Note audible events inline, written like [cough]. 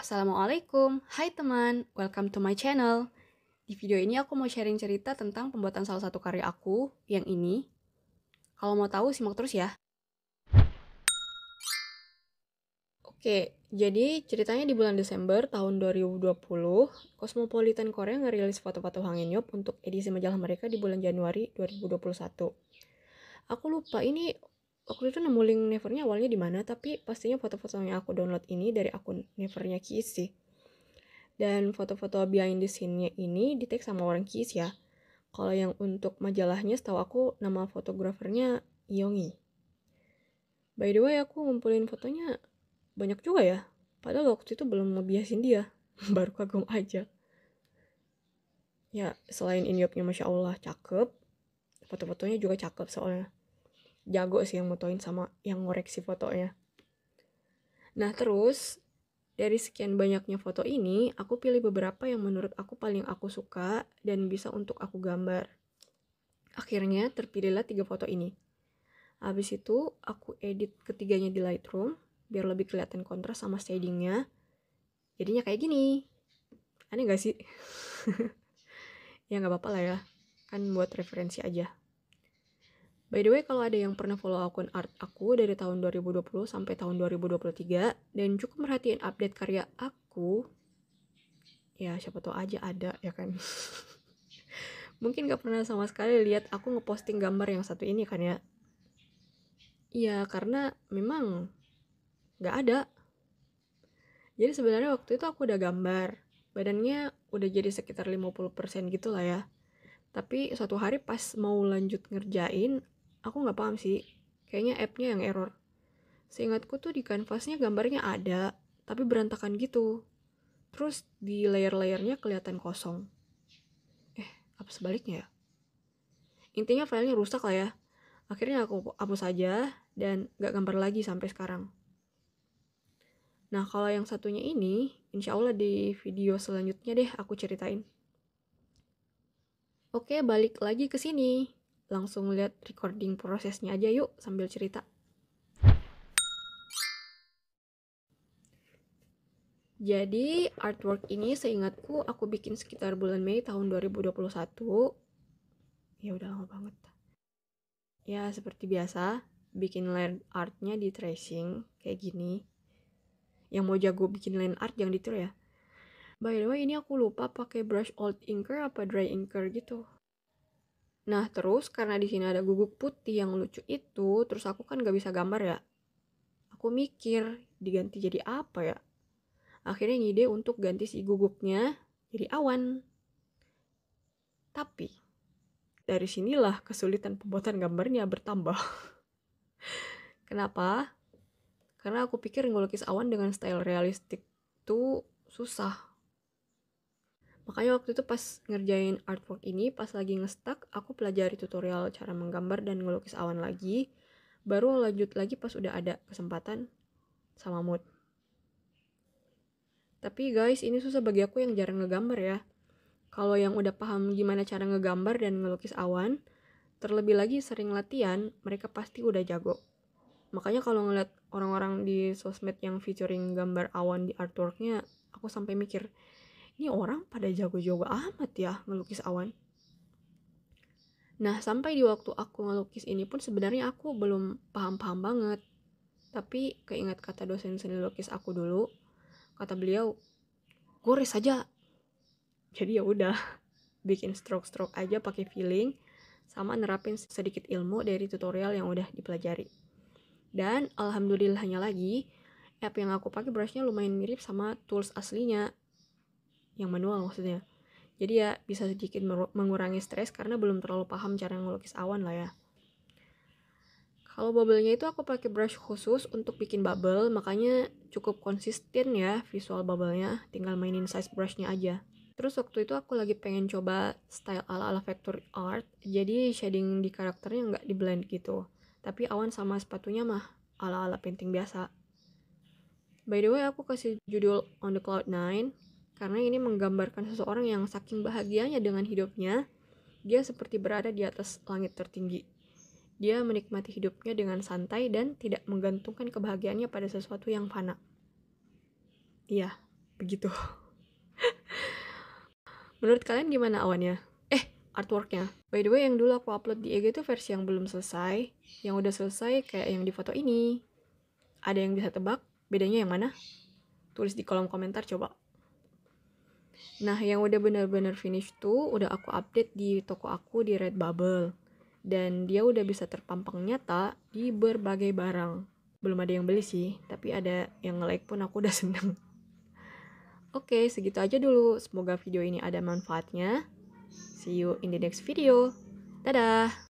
Assalamualaikum, hai teman, welcome to my channel. Di video ini aku mau sharing cerita tentang pembuatan salah satu karya aku, yang ini. Kalau mau tahu simak terus ya. Oke, jadi ceritanya di bulan Desember tahun 2020, Cosmopolitan Korea ngerilis foto-foto Hangin Yop untuk edisi majalah mereka di bulan Januari 2021. Aku lupa ini waktu itu nemu link Nevernya awalnya di mana tapi pastinya foto-foto yang aku download ini dari akun Nevernya Kiis sih dan foto-foto behind the scene-nya ini di take sama orang Kiis ya kalau yang untuk majalahnya setahu aku nama fotografernya Yongi by the way aku ngumpulin fotonya banyak juga ya padahal waktu itu belum ngebiasin dia [laughs] baru kagum aja ya selain Inyopnya Masya Allah cakep foto-fotonya juga cakep soalnya jago sih yang motoin sama yang ngoreksi fotonya. Nah terus dari sekian banyaknya foto ini, aku pilih beberapa yang menurut aku paling aku suka dan bisa untuk aku gambar. Akhirnya terpilihlah tiga foto ini. Habis itu aku edit ketiganya di Lightroom biar lebih kelihatan kontras sama shadingnya. Jadinya kayak gini. Aneh gak sih? [laughs] ya nggak apa-apa lah ya. Kan buat referensi aja. By the way, kalau ada yang pernah follow akun art aku dari tahun 2020 sampai tahun 2023 dan cukup merhatiin update karya aku, ya siapa tahu aja ada ya kan. [laughs] Mungkin gak pernah sama sekali lihat aku ngeposting gambar yang satu ini kan ya. Iya, karena memang gak ada. Jadi sebenarnya waktu itu aku udah gambar. Badannya udah jadi sekitar 50% gitu lah ya tapi suatu hari pas mau lanjut ngerjain aku nggak paham sih kayaknya app yang error seingatku tuh di kanvasnya gambarnya ada tapi berantakan gitu terus di layer-layernya kelihatan kosong eh apa sebaliknya ya intinya filenya rusak lah ya akhirnya aku hapus aja dan nggak gambar lagi sampai sekarang Nah, kalau yang satunya ini, insyaallah di video selanjutnya deh aku ceritain. Oke, balik lagi ke sini langsung lihat recording prosesnya aja yuk sambil cerita. Jadi artwork ini seingatku aku bikin sekitar bulan Mei tahun 2021. Ya udah lama banget. Ya seperti biasa, bikin line artnya di tracing kayak gini. Yang mau jago bikin line art jangan ditiru ya. By the way ini aku lupa pakai brush old inker apa dry inker gitu. Nah terus karena di sini ada guguk putih yang lucu itu, terus aku kan gak bisa gambar ya. Aku mikir diganti jadi apa ya? Akhirnya ngide untuk ganti si guguknya jadi awan. Tapi dari sinilah kesulitan pembuatan gambarnya bertambah. [laughs] Kenapa? Karena aku pikir ngelukis awan dengan style realistik tuh susah Makanya waktu itu pas ngerjain artwork ini, pas lagi ngestak, aku pelajari tutorial cara menggambar dan ngelukis awan lagi. Baru lanjut lagi pas udah ada kesempatan sama mood. Tapi guys, ini susah bagi aku yang jarang ngegambar ya. Kalau yang udah paham gimana cara ngegambar dan ngelukis awan, terlebih lagi sering latihan, mereka pasti udah jago. Makanya kalau ngeliat orang-orang di sosmed yang featuring gambar awan di artworknya, aku sampai mikir, ini orang pada jago-jago amat ya ngelukis awan. Nah, sampai di waktu aku ngelukis ini pun sebenarnya aku belum paham-paham banget. Tapi keingat kata dosen seni lukis aku dulu, kata beliau, gores saja. Jadi ya udah, [laughs] bikin stroke-stroke aja pakai feeling, sama nerapin sedikit ilmu dari tutorial yang udah dipelajari. Dan alhamdulillahnya lagi, app yang aku pakai brushnya lumayan mirip sama tools aslinya, yang manual maksudnya jadi ya bisa sedikit mengurangi stres karena belum terlalu paham cara ngelukis awan lah ya kalau bubble-nya itu aku pakai brush khusus untuk bikin bubble, makanya cukup konsisten ya visual bubble-nya, tinggal mainin size brush-nya aja. Terus waktu itu aku lagi pengen coba style ala-ala vector art, jadi shading di karakternya nggak di blend gitu. Tapi awan sama sepatunya mah ala-ala painting biasa. By the way, aku kasih judul On The Cloud 9, karena ini menggambarkan seseorang yang saking bahagianya dengan hidupnya, dia seperti berada di atas langit tertinggi. Dia menikmati hidupnya dengan santai dan tidak menggantungkan kebahagiaannya pada sesuatu yang fana. Iya, begitu. [laughs] Menurut kalian gimana awannya? Eh, artworknya. By the way, yang dulu aku upload di IG e itu versi yang belum selesai. Yang udah selesai kayak yang di foto ini. Ada yang bisa tebak? Bedanya yang mana? Tulis di kolom komentar coba. Nah, yang udah bener-bener finish tuh udah aku update di toko aku di Redbubble. Dan dia udah bisa terpampang nyata di berbagai barang. Belum ada yang beli sih, tapi ada yang nge-like pun aku udah [laughs] seneng. Oke, segitu aja dulu. Semoga video ini ada manfaatnya. See you in the next video. Dadah!